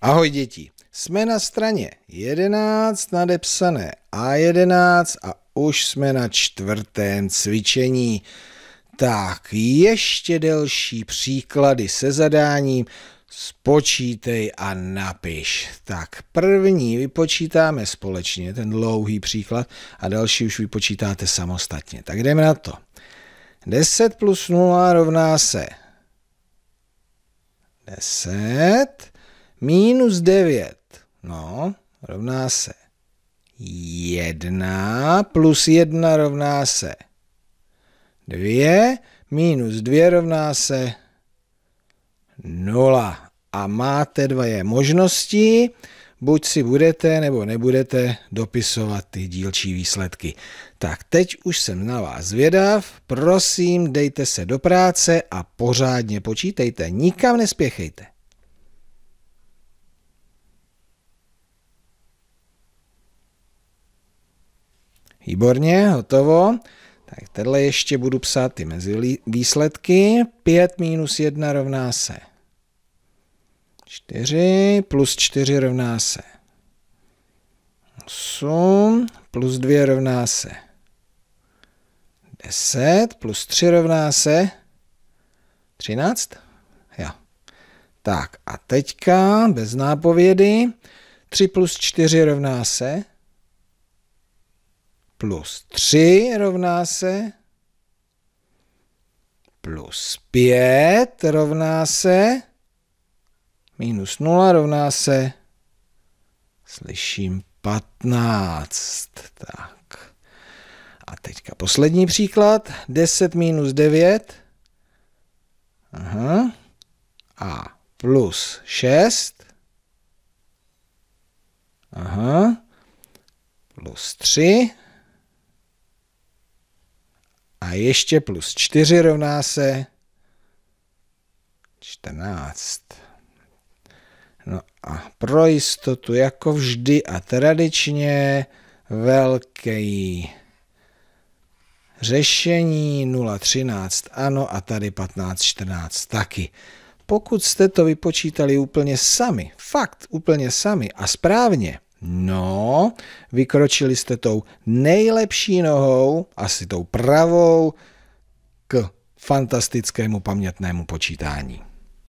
Ahoj děti, jsme na straně 11 nadepsané A11 a už jsme na čtvrtém cvičení. Tak, ještě delší příklady se zadáním spočítej a napiš. Tak, první vypočítáme společně, ten dlouhý příklad, a další už vypočítáte samostatně. Tak jdeme na to. 10 plus 0 rovná se 10 Minus 9, no, rovná se 1 plus 1 rovná se 2, minus 2 rovná se 0. A máte dvě možnosti, buď si budete nebo nebudete dopisovat ty dílčí výsledky. Tak teď už jsem na vás zvědav, prosím dejte se do práce a pořádně počítejte, nikam nespěchejte. Výborně, hotovo. Tak tenhle ještě budu psát ty mezi výsledky. 5 minus 1 rovná se 4, plus 4 rovná se 8, plus 2 rovná se 10, plus 3 rovná se 13? Jo. Tak a teďka bez nápovědy 3 plus 4 rovná se plus 3 rovná se plus 5 rovná se minus 0 rovná se slyším 15. Tak. A teďka poslední příklad. 10 minus 9. Aha. A plus 6. Aha. Plus 3 a ještě plus 4 rovná se 14. No a pro jistotu jako vždy a tradičně velké řešení 0,13 ano a tady 15,14 taky. Pokud jste to vypočítali úplně sami, fakt úplně sami a správně, No, vykročili jste tou nejlepší nohou, asi tou pravou, k fantastickému pamětnému počítání.